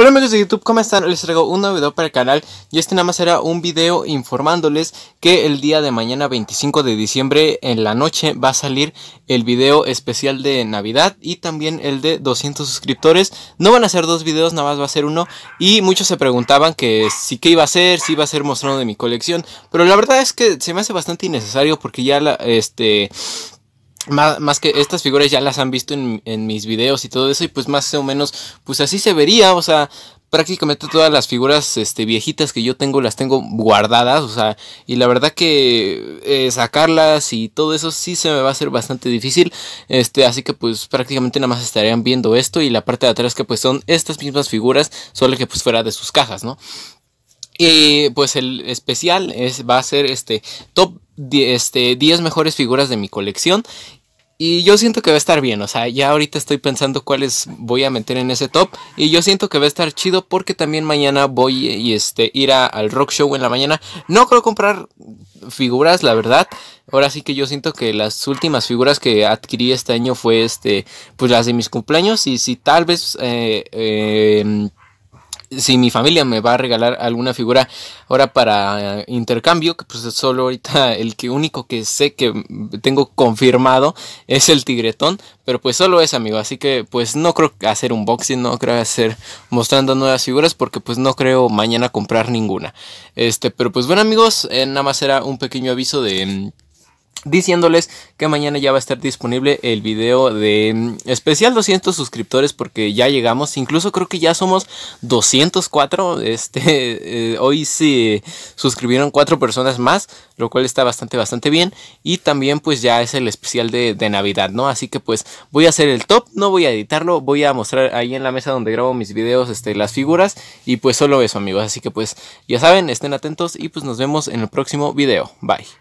Hola amigos de YouTube, ¿cómo están? Les traigo un nuevo video para el canal y este nada más era un video informándoles que el día de mañana 25 de diciembre en la noche va a salir el video especial de Navidad y también el de 200 suscriptores. No van a ser dos videos, nada más va a ser uno y muchos se preguntaban que sí qué iba a ser, si iba a ser mostrando de mi colección, pero la verdad es que se me hace bastante innecesario porque ya la, este más, que estas figuras ya las han visto en, mis videos y todo eso, y pues más o menos, pues así se vería, o sea, prácticamente todas las figuras este, viejitas que yo tengo las tengo guardadas, o sea, y la verdad que eh, sacarlas y todo eso sí se me va a hacer bastante difícil, este, así que pues prácticamente nada más estarían viendo esto y la parte de atrás que pues son estas mismas figuras, solo que pues fuera de sus cajas, ¿no? Y pues el especial es, va a ser este top este, 10 mejores figuras de mi colección. Y yo siento que va a estar bien, o sea, ya ahorita estoy pensando cuáles voy a meter en ese top. Y yo siento que va a estar chido porque también mañana voy y este, ir al rock show en la mañana. No creo comprar figuras, la verdad. Ahora sí que yo siento que las últimas figuras que adquirí este año fue este, pues las de mis cumpleaños. Y si tal vez eh, em, si mi familia me va a regalar alguna figura ahora para eh, intercambio, que pues solo ahorita el que único que sé que tengo confirmado es el tigretón, pero pues solo es amigo, así que pues no creo hacer un unboxing, no creo hacer mostrando nuevas figuras porque pues no creo mañana comprar ninguna. Este, pero pues bueno amigos, eh, nada más era un pequeño aviso de mm, diciéndoles que mañana ya va a estar disponible el video de mm, especial 200 suscriptores porque ya llegamos, incluso creo que ya somos 204, este eh, hoy se suscribieron cuatro personas más, lo cual está bastante bastante bien y también pues ya es el especial de, Navidad, ¿no? Así que pues voy a hacer el top, no voy a editarlo, voy a mostrar ahí en la mesa donde grabo mis videos este las figuras y pues solo eso, amigos, así que pues ya saben, estén atentos y pues nos vemos en el próximo video. Bye.